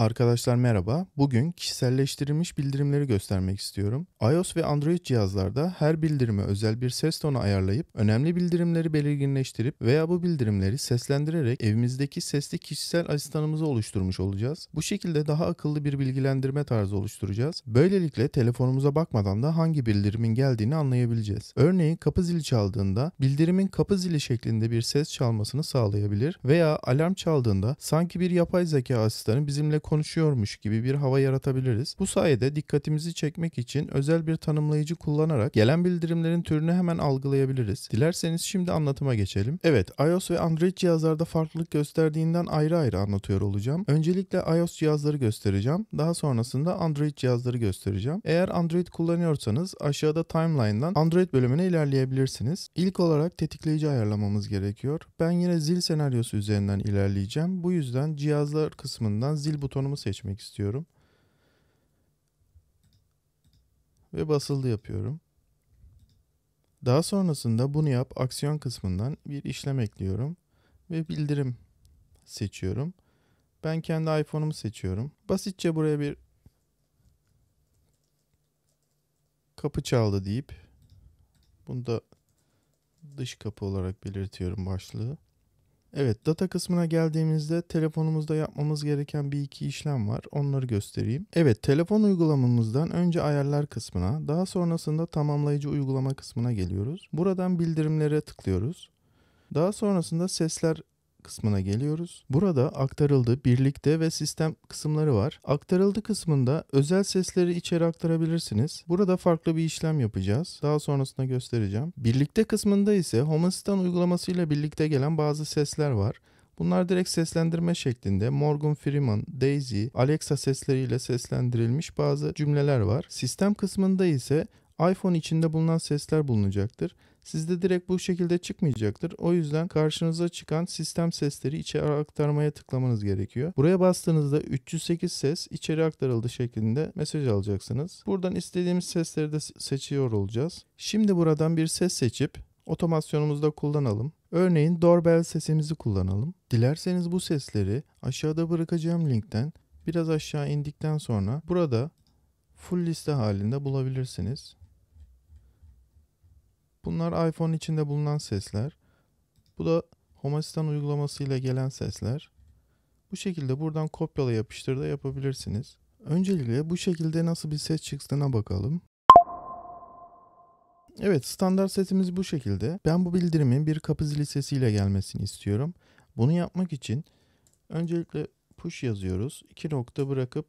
Arkadaşlar merhaba. Bugün kişiselleştirilmiş bildirimleri göstermek istiyorum. iOS ve Android cihazlarda her bildirime özel bir ses tonu ayarlayıp önemli bildirimleri belirginleştirip veya bu bildirimleri seslendirerek evimizdeki sesli kişisel asistanımızı oluşturmuş olacağız. Bu şekilde daha akıllı bir bilgilendirme tarzı oluşturacağız. Böylelikle telefonumuza bakmadan da hangi bildirimin geldiğini anlayabileceğiz. Örneğin kapı zili çaldığında bildirimin kapı zili şeklinde bir ses çalmasını sağlayabilir veya alarm çaldığında sanki bir yapay zeka asistanı bizimle konuşuyormuş gibi bir hava yaratabiliriz. Bu sayede dikkatimizi çekmek için özel bir tanımlayıcı kullanarak gelen bildirimlerin türünü hemen algılayabiliriz. Dilerseniz şimdi anlatıma geçelim. Evet, iOS ve Android cihazlarda farklılık gösterdiğinden ayrı ayrı anlatıyor olacağım. Öncelikle iOS cihazları göstereceğim. Daha sonrasında Android cihazları göstereceğim. Eğer Android kullanıyorsanız aşağıda timeline'dan Android bölümüne ilerleyebilirsiniz. İlk olarak tetikleyici ayarlamamız gerekiyor. Ben yine zil senaryosu üzerinden ilerleyeceğim. Bu yüzden cihazlar kısmından zil butonu butonumu seçmek istiyorum. Ve basıldı yapıyorum. Daha sonrasında bunu yap aksiyon kısmından bir işlem ekliyorum ve bildirim seçiyorum. Ben kendi iPhone'umu seçiyorum. Basitçe buraya bir kapı çaldı deyip bunu da dış kapı olarak belirtiyorum başlığı. Evet data kısmına geldiğimizde telefonumuzda yapmamız gereken bir iki işlem var. Onları göstereyim. Evet telefon uygulamamızdan önce ayarlar kısmına daha sonrasında tamamlayıcı uygulama kısmına geliyoruz. Buradan bildirimlere tıklıyoruz. Daha sonrasında sesler kısmına geliyoruz. Burada aktarıldı, birlikte ve sistem kısımları var. Aktarıldı kısmında özel sesleri içeri aktarabilirsiniz. Burada farklı bir işlem yapacağız. Daha sonrasında göstereceğim. Birlikte kısmında ise Home Assistant uygulamasıyla birlikte gelen bazı sesler var. Bunlar direkt seslendirme şeklinde Morgan Freeman, Daisy, Alexa sesleriyle seslendirilmiş bazı cümleler var. Sistem kısmında ise iPhone içinde bulunan sesler bulunacaktır. Sizde direkt bu şekilde çıkmayacaktır. O yüzden karşınıza çıkan sistem sesleri içeri aktarmaya tıklamanız gerekiyor. Buraya bastığınızda 308 ses içeri aktarıldı şeklinde mesaj alacaksınız. Buradan istediğimiz sesleri de seçiyor olacağız. Şimdi buradan bir ses seçip otomasyonumuzda kullanalım. Örneğin doorbell sesimizi kullanalım. Dilerseniz bu sesleri aşağıda bırakacağım linkten biraz aşağı indikten sonra burada full liste halinde bulabilirsiniz. Bunlar iPhone içinde bulunan sesler. Bu da Home Assistant uygulaması ile gelen sesler. Bu şekilde buradan kopyala yapıştır da yapabilirsiniz. Öncelikle bu şekilde nasıl bir ses çıktığına bakalım. Evet standart sesimiz bu şekilde. Ben bu bildirimin bir kapı zili sesiyle gelmesini istiyorum. Bunu yapmak için öncelikle push yazıyoruz. 2 nokta bırakıp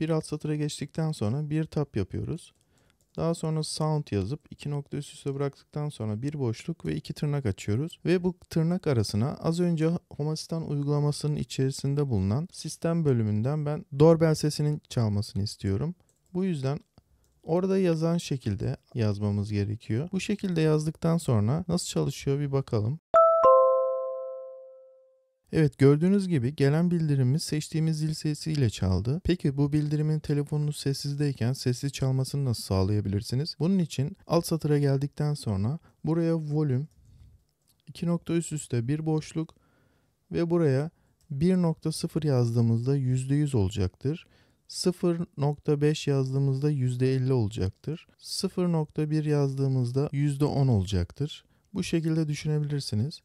bir alt satıra geçtikten sonra bir tap yapıyoruz. Daha sonra sound yazıp iki nokta üst üste bıraktıktan sonra bir boşluk ve iki tırnak açıyoruz. Ve bu tırnak arasına az önce Homasistan uygulamasının içerisinde bulunan sistem bölümünden ben doorbell sesinin çalmasını istiyorum. Bu yüzden Orada yazan şekilde yazmamız gerekiyor. Bu şekilde yazdıktan sonra nasıl çalışıyor bir bakalım. Evet gördüğünüz gibi gelen bildirimi seçtiğimiz zil sesiyle çaldı. Peki bu bildirimin telefonunuz sessizdeyken sessiz çalmasını nasıl sağlayabilirsiniz? Bunun için alt satıra geldikten sonra buraya volüm, 2 nokta üst üste bir boşluk ve buraya 1.0 yazdığımızda %100 olacaktır. 0.5 yazdığımızda %50 olacaktır. 0.1 yazdığımızda %10 olacaktır. Bu şekilde düşünebilirsiniz.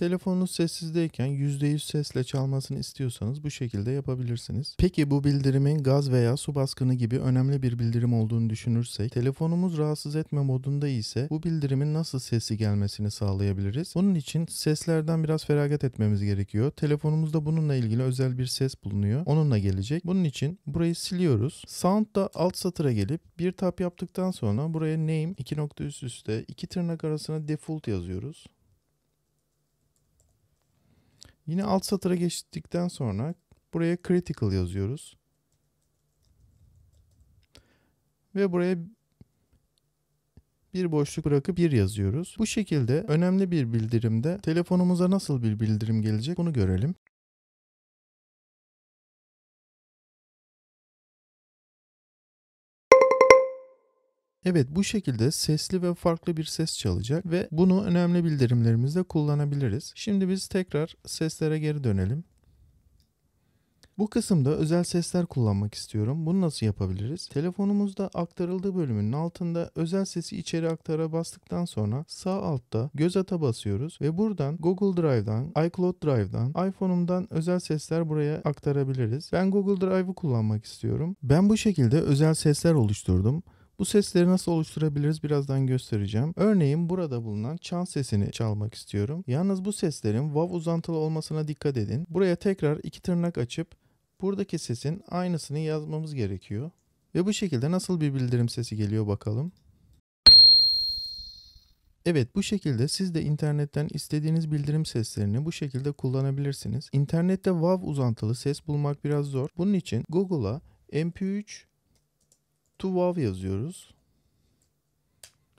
Telefonunuz sessizdeyken %100 sesle çalmasını istiyorsanız bu şekilde yapabilirsiniz. Peki bu bildirimin gaz veya su baskını gibi önemli bir bildirim olduğunu düşünürsek, telefonumuz rahatsız etme modunda ise bu bildirimin nasıl sesi gelmesini sağlayabiliriz? Bunun için seslerden biraz feragat etmemiz gerekiyor. Telefonumuzda bununla ilgili özel bir ses bulunuyor. Onunla gelecek. Bunun için burayı siliyoruz. Sound da alt satıra gelip bir tap yaptıktan sonra buraya name 2 nokta üst üste iki tırnak arasına default yazıyoruz. Yine alt satıra geçtikten sonra buraya critical yazıyoruz. Ve buraya bir boşluk bırakıp bir yazıyoruz. Bu şekilde önemli bir bildirimde telefonumuza nasıl bir bildirim gelecek bunu görelim. Evet bu şekilde sesli ve farklı bir ses çalacak ve bunu önemli bildirimlerimizde kullanabiliriz. Şimdi biz tekrar seslere geri dönelim. Bu kısımda özel sesler kullanmak istiyorum. Bunu nasıl yapabiliriz? Telefonumuzda aktarıldığı bölümünün altında özel sesi içeri aktara bastıktan sonra sağ altta göz ata basıyoruz ve buradan Google Drive'dan, iCloud Drive'dan, iPhone'umdan özel sesler buraya aktarabiliriz. Ben Google Drive'ı kullanmak istiyorum. Ben bu şekilde özel sesler oluşturdum. Bu sesleri nasıl oluşturabiliriz birazdan göstereceğim. Örneğin burada bulunan çan sesini çalmak istiyorum. Yalnız bu seslerin vav uzantılı olmasına dikkat edin. Buraya tekrar iki tırnak açıp buradaki sesin aynısını yazmamız gerekiyor. Ve bu şekilde nasıl bir bildirim sesi geliyor bakalım. Evet bu şekilde siz de internetten istediğiniz bildirim seslerini bu şekilde kullanabilirsiniz. İnternette WAV uzantılı ses bulmak biraz zor. Bunun için Google'a MP3 to wow yazıyoruz.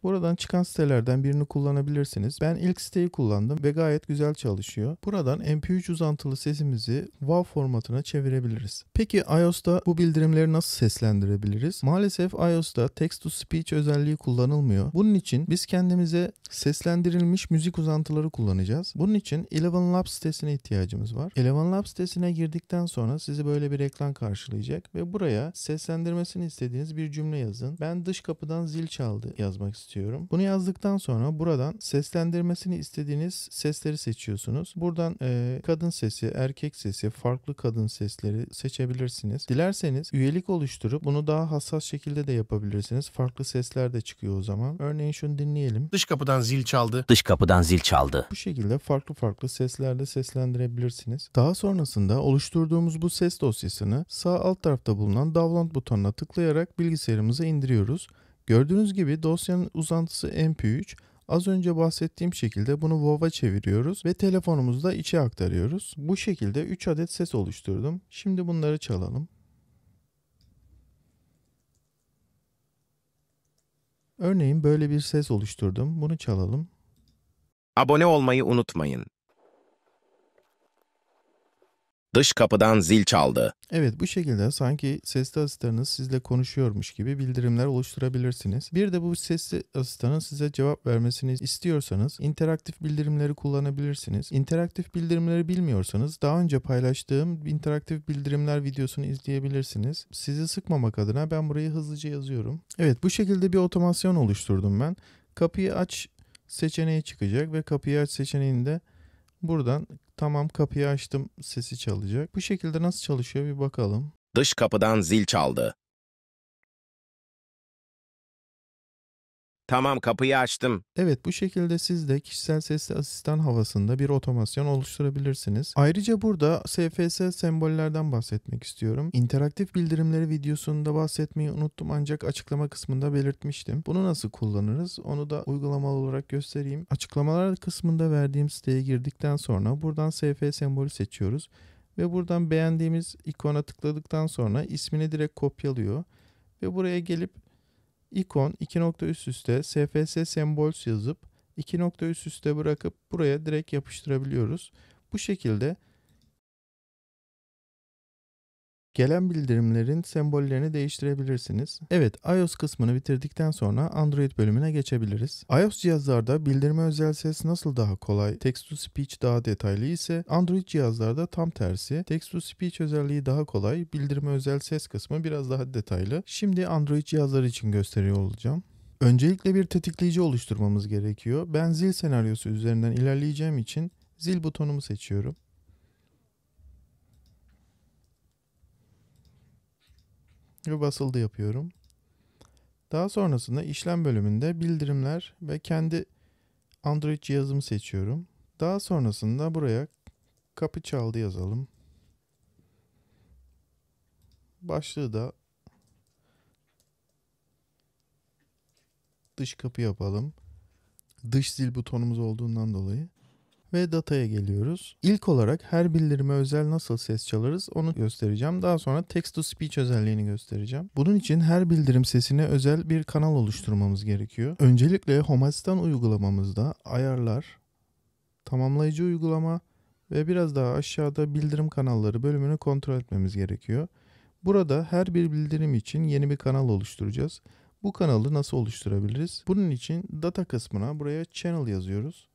Buradan çıkan sitelerden birini kullanabilirsiniz. Ben ilk siteyi kullandım ve gayet güzel çalışıyor. Buradan MP3 uzantılı sesimizi WAV formatına çevirebiliriz. Peki iOS'ta bu bildirimleri nasıl seslendirebiliriz? Maalesef iOS'ta text to speech özelliği kullanılmıyor. Bunun için biz kendimize seslendirilmiş müzik uzantıları kullanacağız. Bunun için Eleven Labs sitesine ihtiyacımız var. Eleven Labs sitesine girdikten sonra sizi böyle bir ekran karşılayacak ve buraya seslendirmesini istediğiniz bir cümle yazın. Ben dış kapıdan zil çaldı yazmak istiyorum istiyorum. Bunu yazdıktan sonra buradan seslendirmesini istediğiniz sesleri seçiyorsunuz. Buradan e, kadın sesi, erkek sesi, farklı kadın sesleri seçebilirsiniz. Dilerseniz üyelik oluşturup bunu daha hassas şekilde de yapabilirsiniz. Farklı sesler de çıkıyor o zaman. Örneğin şunu dinleyelim. Dış kapıdan zil çaldı. Dış kapıdan zil çaldı. Bu şekilde farklı farklı seslerde seslendirebilirsiniz. Daha sonrasında oluşturduğumuz bu ses dosyasını sağ alt tarafta bulunan download butonuna tıklayarak bilgisayarımıza indiriyoruz. Gördüğünüz gibi dosyanın uzantısı MP3. Az önce bahsettiğim şekilde bunu WAV'a çeviriyoruz ve telefonumuzda içe aktarıyoruz. Bu şekilde 3 adet ses oluşturdum. Şimdi bunları çalalım. Örneğin böyle bir ses oluşturdum. Bunu çalalım. Abone olmayı unutmayın dış kapıdan zil çaldı. Evet bu şekilde sanki sesli asistanınız sizle konuşuyormuş gibi bildirimler oluşturabilirsiniz. Bir de bu sesli asistanın size cevap vermesini istiyorsanız interaktif bildirimleri kullanabilirsiniz. İnteraktif bildirimleri bilmiyorsanız daha önce paylaştığım interaktif bildirimler videosunu izleyebilirsiniz. Sizi sıkmamak adına ben burayı hızlıca yazıyorum. Evet bu şekilde bir otomasyon oluşturdum ben. Kapıyı aç seçeneği çıkacak ve kapıyı aç seçeneğinde buradan Tamam kapıyı açtım sesi çalacak. Bu şekilde nasıl çalışıyor bir bakalım. Dış kapıdan zil çaldı. Tamam kapıyı açtım. Evet bu şekilde siz de kişisel sesli asistan havasında bir otomasyon oluşturabilirsiniz. Ayrıca burada SPS sembollerden bahsetmek istiyorum. İnteraktif bildirimleri videosunda bahsetmeyi unuttum ancak açıklama kısmında belirtmiştim. Bunu nasıl kullanırız onu da uygulamalı olarak göstereyim. Açıklamalar kısmında verdiğim siteye girdikten sonra buradan SPS sembolü seçiyoruz ve buradan beğendiğimiz ikona tıkladıktan sonra ismini direkt kopyalıyor ve buraya gelip ikon 2 nokta üst üste SFS Symbols yazıp 2 nokta üst üste bırakıp buraya direkt yapıştırabiliyoruz. Bu şekilde Gelen bildirimlerin sembollerini değiştirebilirsiniz. Evet iOS kısmını bitirdikten sonra Android bölümüne geçebiliriz. iOS cihazlarda bildirme özel ses nasıl daha kolay, text to speech daha detaylı ise Android cihazlarda tam tersi. Text to speech özelliği daha kolay, bildirme özel ses kısmı biraz daha detaylı. Şimdi Android cihazları için gösteriyor olacağım. Öncelikle bir tetikleyici oluşturmamız gerekiyor. Ben zil senaryosu üzerinden ilerleyeceğim için zil butonumu seçiyorum. ve basıldı yapıyorum. Daha sonrasında işlem bölümünde bildirimler ve kendi Android cihazımı seçiyorum. Daha sonrasında buraya kapı çaldı yazalım. Başlığı da dış kapı yapalım. Dış zil butonumuz olduğundan dolayı ve dataya geliyoruz. İlk olarak her bildirime özel nasıl ses çalarız onu göstereceğim. Daha sonra text to speech özelliğini göstereceğim. Bunun için her bildirim sesine özel bir kanal oluşturmamız gerekiyor. Öncelikle Homestan uygulamamızda ayarlar, tamamlayıcı uygulama ve biraz daha aşağıda bildirim kanalları bölümünü kontrol etmemiz gerekiyor. Burada her bir bildirim için yeni bir kanal oluşturacağız. Bu kanalı nasıl oluşturabiliriz? Bunun için data kısmına buraya channel yazıyoruz.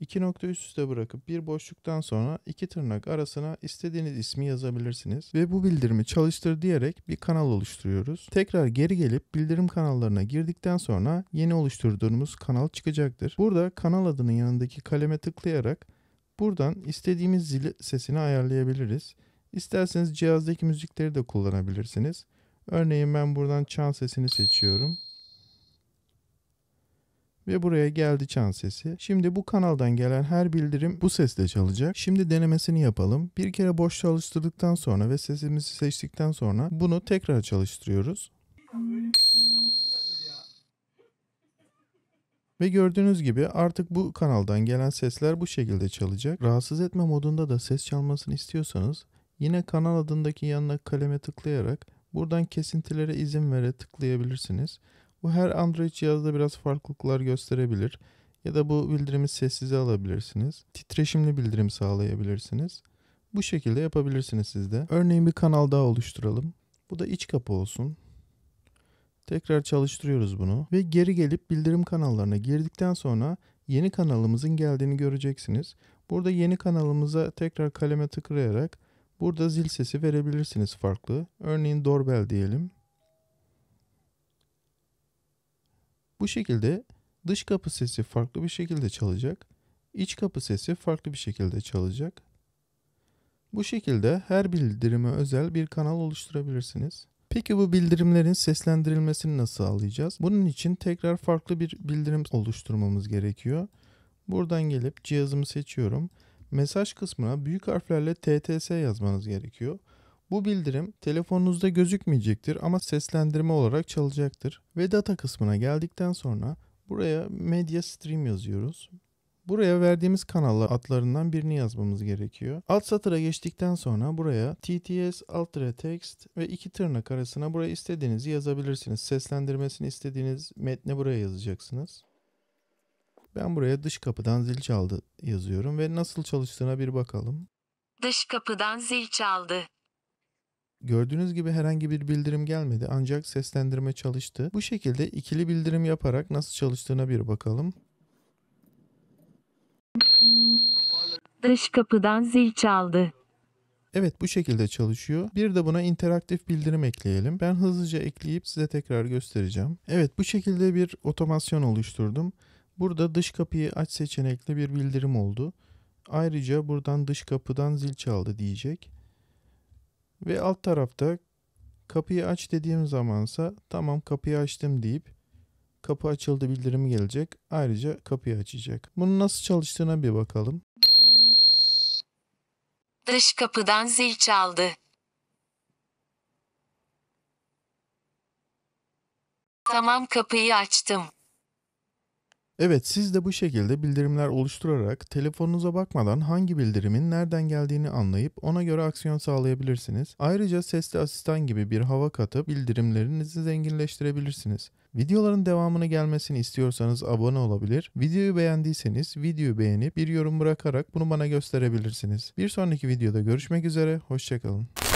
İki nokta üst üste bırakıp bir boşluktan sonra iki tırnak arasına istediğiniz ismi yazabilirsiniz ve bu bildirimi çalıştır diyerek bir kanal oluşturuyoruz. Tekrar geri gelip bildirim kanallarına girdikten sonra yeni oluşturduğumuz kanal çıkacaktır. Burada kanal adının yanındaki kaleme tıklayarak buradan istediğimiz zil sesini ayarlayabiliriz. İsterseniz cihazdaki müzikleri de kullanabilirsiniz. Örneğin ben buradan çan sesini seçiyorum ve buraya geldi çan sesi. Şimdi bu kanaldan gelen her bildirim bu sesle çalacak. Şimdi denemesini yapalım. Bir kere boş çalıştırdıktan sonra ve sesimizi seçtikten sonra bunu tekrar çalıştırıyoruz. Ve gördüğünüz gibi artık bu kanaldan gelen sesler bu şekilde çalacak. Rahatsız etme modunda da ses çalmasını istiyorsanız yine kanal adındaki yanına kaleme tıklayarak buradan kesintilere izin vere tıklayabilirsiniz. Bu her Android cihazda biraz farklılıklar gösterebilir. Ya da bu bildirimi sessize alabilirsiniz. Titreşimli bildirim sağlayabilirsiniz. Bu şekilde yapabilirsiniz sizde. Örneğin bir kanal daha oluşturalım. Bu da iç kapı olsun. Tekrar çalıştırıyoruz bunu ve geri gelip bildirim kanallarına girdikten sonra yeni kanalımızın geldiğini göreceksiniz. Burada yeni kanalımıza tekrar kaleme tıklayarak burada zil sesi verebilirsiniz farklı. Örneğin doorbell diyelim. Bu şekilde dış kapı sesi farklı bir şekilde çalacak, iç kapı sesi farklı bir şekilde çalacak. Bu şekilde her bildirime özel bir kanal oluşturabilirsiniz. Peki bu bildirimlerin seslendirilmesini nasıl alacağız? Bunun için tekrar farklı bir bildirim oluşturmamız gerekiyor. Buradan gelip cihazımı seçiyorum. Mesaj kısmına büyük harflerle TTS yazmanız gerekiyor. Bu bildirim telefonunuzda gözükmeyecektir ama seslendirme olarak çalacaktır. Ve data kısmına geldikten sonra buraya Media Stream yazıyoruz. Buraya verdiğimiz kanallar adlarından birini yazmamız gerekiyor. Alt satıra geçtikten sonra buraya TTS alt text ve iki tırnak arasına buraya istediğinizi yazabilirsiniz. Seslendirmesini istediğiniz metni buraya yazacaksınız. Ben buraya dış kapıdan zil çaldı yazıyorum ve nasıl çalıştığına bir bakalım. Dış kapıdan zil çaldı. Gördüğünüz gibi herhangi bir bildirim gelmedi ancak seslendirme çalıştı. Bu şekilde ikili bildirim yaparak nasıl çalıştığına bir bakalım. Dış kapıdan zil çaldı. Evet bu şekilde çalışıyor. Bir de buna interaktif bildirim ekleyelim. Ben hızlıca ekleyip size tekrar göstereceğim. Evet bu şekilde bir otomasyon oluşturdum. Burada dış kapıyı aç seçenekli bir bildirim oldu. Ayrıca buradan dış kapıdan zil çaldı diyecek. Ve alt tarafta kapıyı aç dediğim zamansa tamam kapıyı açtım deyip kapı açıldı bildirimi gelecek. Ayrıca kapıyı açacak. Bunun nasıl çalıştığına bir bakalım. Dış kapıdan zil çaldı. Tamam kapıyı açtım. Evet, siz de bu şekilde bildirimler oluşturarak telefonunuza bakmadan hangi bildirimin nereden geldiğini anlayıp ona göre aksiyon sağlayabilirsiniz. Ayrıca sesli asistan gibi bir hava katıp bildirimlerinizi zenginleştirebilirsiniz. Videoların devamını gelmesini istiyorsanız abone olabilir. Videoyu beğendiyseniz videoyu beğenip bir yorum bırakarak bunu bana gösterebilirsiniz. Bir sonraki videoda görüşmek üzere, hoşçakalın.